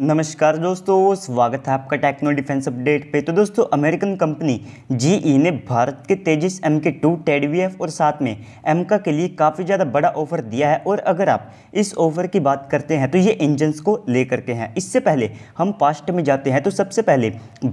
नमस्कार दोस्तों स्वागत है आपका टेक्नो डिफेंस अपडेट पे तो दोस्तों अमेरिकन कंपनी जीई ने भारत के तेजस एम के टू टेडवीएफ और साथ में एम का के लिए काफ़ी ज़्यादा बड़ा ऑफर दिया है और अगर आप इस ऑफर की बात करते हैं तो ये इंजन्स को लेकर के हैं इससे पहले हम पास्ट में जाते हैं तो सबसे पहले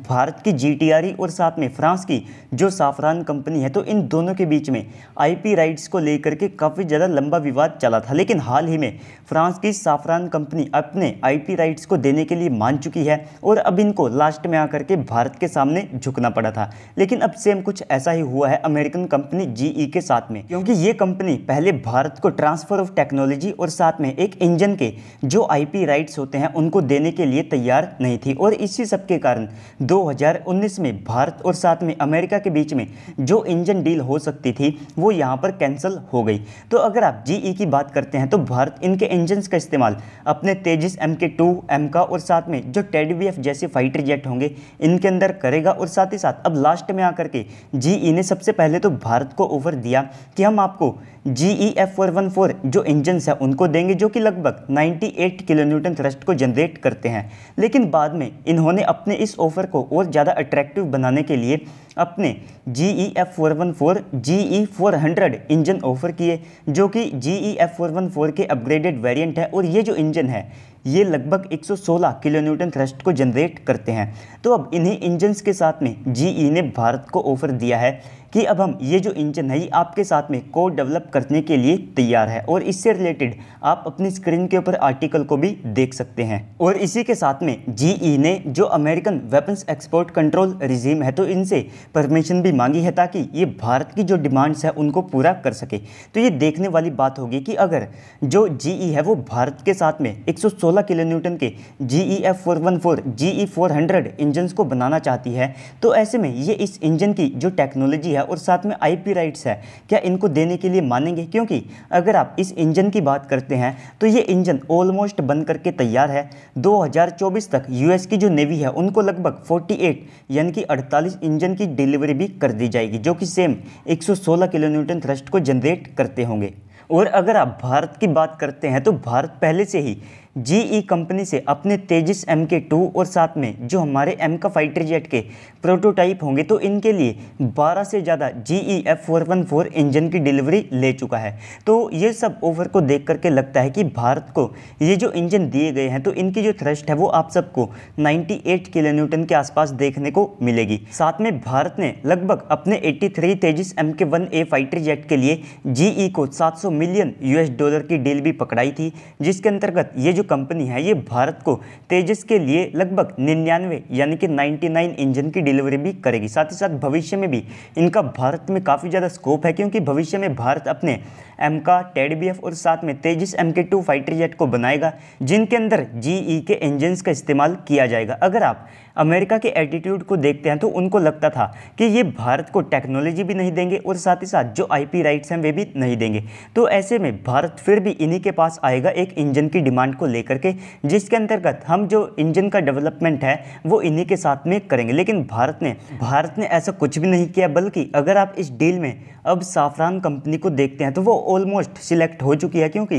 भारत की जी e और साथ में फ्रांस की जो साफरान कंपनी है तो इन दोनों के बीच में आई राइट्स को लेकर के काफ़ी ज़्यादा लंबा विवाद चला था लेकिन हाल ही में फ्रांस की साफरान कंपनी अपने आई राइट्स को देने के लिए मान चुकी है और अब इनको लास्ट में आकर के भारत के सामने झुकना पड़ा था लेकिन अब सेम कुछ ऐसा ही हुआ है अमेरिकन कंपनी जी के साथ में क्योंकि ये कंपनी पहले भारत को ट्रांसफर ऑफ टेक्नोलॉजी और साथ में एक इंजन के जो आई राइट्स होते हैं उनको देने के लिए तैयार नहीं थी और इसी सब के कारण 2019 में भारत और साथ में अमेरिका के बीच में जो इंजन डील हो सकती थी वो यहाँ पर कैंसिल हो गई तो अगर आप जीई e की बात करते हैं तो भारत इनके इंजन का इस्तेमाल अपने Tejas M K two M का करेगा और साथ में जो टेडवीएफ जैसे फाइटर जेट होंगे इनके अंदर करेगा और साथ ही साथ अब लास्ट में आकर के जीई e ने सबसे पहले तो भारत को ऑफर दिया कि हम आपको G E F four one four जो इंजन है उनको देंगे जो कि लगभग 98 किलो न्यूटन थ्रस्ट को जनरेट करते हैं लेकिन बाद में इन्होंने अपने इस ऑफर को और ज़्यादा अट्रैक्टिव बनाने के लिए अपने G E F four one four G E four hundred engine offer किए जो कि G E F four one four के अपग्रेडेड वेरिएंट है और ये जो इंजन है ये लगभग 116 किलो न्यूटन थ्रस्ट को जनरेट करते हैं तो अब इन्हीं इंजन्स के साथ में जी e ने भारत को ऑफर दिया है कि अब हम ये जो इंजन है ये आपके साथ में कोड डेवलप करने के लिए तैयार है और इससे रिलेटेड आप अपनी स्क्रीन के ऊपर आर्टिकल को भी देख सकते हैं और इसी के साथ में जी e ने जो American weapons export control regime है तो इनसे परमिशन भी मांगी है ताकि ये भारत की जो डिमांड्स है उनको पूरा कर सके तो ये देखने वाली बात होगी कि अगर जो जी e है वो भारत के साथ में एक किलो न्यूटन के G E F four one four G E four hundred को बनाना चाहती है तो ऐसे में ये इस इंजन की जो टेक्नोलॉजी है है और साथ में आई राइट्स है क्या इनको देने के लिए मानेंगे क्योंकि अगर आप इस इंजन की बात करते हैं तो ये इंजन ऑलमोस्ट बन करके तैयार है 2024 तक यूएस की जो नेवी है उनको लगभग 48 यानी कि 48 इंजन की डिलीवरी भी कर दी जाएगी जो कि सेम 116 किलो न्यूटन थ्रस्ट को जनरेट करते होंगे और अगर आप भारत की बात करते हैं तो भारत पहले से ही जीई कंपनी e से अपने तेजस एम के टू और साथ में जो हमारे एम का फाइटर जेट के प्रोटोटाइप होंगे तो इनके लिए 12 से ज़्यादा G E F four one four engine की डिलीवरी ले चुका है तो ये सब ऑफर को देख करके लगता है कि भारत को ये जो इंजन दिए गए हैं तो इनकी जो थ्रस्ट है वो आप सबको नाइन्टी किलो न्यूटन के आसपास देखने को मिलेगी साथ में भारत ने लगभग अपने three Tejas M K one A fighter jet के लिए ई e को सौ मिलियन एस डॉलर की डील भी पकड़ाई थी जिसके अंतर्गत ये जो कंपनी है ये भारत को तेजस के लिए लगभग निन्यानवे यानी कि 99 इंजन की डिलीवरी भी करेगी साथ ही साथ भविष्य में भी इनका भारत में काफ़ी ज़्यादा स्कोप है क्योंकि भविष्य में भारत अपने एम का टेड बी और साथ में Tejas M K two fighter jet को बनाएगा जिनके अंदर जी e के इंजन्स का इस्तेमाल किया जाएगा अगर आप अमेरिका के एटीट्यूड को देखते हैं तो उनको लगता था कि ये भारत को टेक्नोलॉजी भी नहीं देंगे और साथ ही साथ जो आईपी राइट्स हैं वे भी नहीं देंगे तो ऐसे में भारत फिर भी इन्हीं के पास आएगा एक इंजन की डिमांड को लेकर के जिसके अंतर्गत हम जो इंजन का डेवलपमेंट है वो इन्हीं के साथ में करेंगे लेकिन भारत ने भारत ने ऐसा कुछ भी नहीं किया बल्कि अगर आप इस डील में अब साफरान कंपनी को देखते हैं तो वो ऑलमोस्ट सिलेक्ट हो चुकी है क्योंकि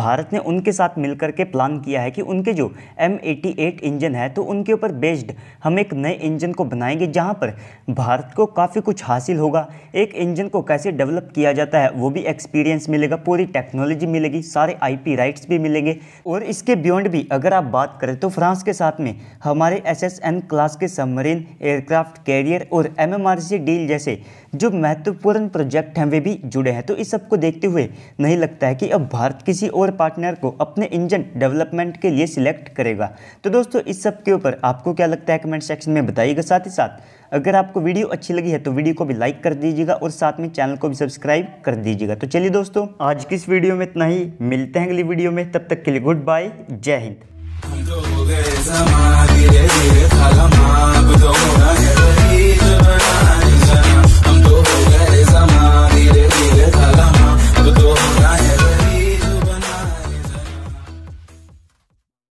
भारत ने उनके साथ मिलकर के प्लान किया है कि उनके जो एम इंजन है तो उनके ऊपर बेस्ड हम एक नए इंजन को बनाएंगे जहाँ पर भारत को काफ़ी कुछ हासिल होगा एक इंजन को कैसे डेवलप किया जाता है वो भी एक्सपीरियंस मिलेगा पूरी टेक्नोलॉजी मिलेगी सारे आईपी राइट्स भी मिलेंगे और इसके बियॉन्ड भी अगर आप बात करें तो फ्रांस के साथ में हमारे एस क्लास के सबमरीन एयरक्राफ्ट कैरियर और एम डील जैसे जो महत्वपूर्ण प्रोजेक्ट हैं वे भी जुड़े हैं तो इस सब को देखते हुए नहीं लगता है कि अब भारत किसी और पार्टनर को अपने इंजन डेवलपमेंट के लिए सिलेक्ट करेगा तो दोस्तों इस सब के ऊपर आपको क्या लगता है कमेंट सेक्शन में बताइएगा साथ ही साथ अगर आपको वीडियो अच्छी लगी है तो वीडियो को भी लाइक कर दीजिएगा और साथ में चैनल को भी सब्सक्राइब कर दीजिएगा तो चलिए दोस्तों आज की इस वीडियो में इतना ही मिलते हैं अगली वीडियो में तब तक के लिए गुड बाय बाय जय हिंद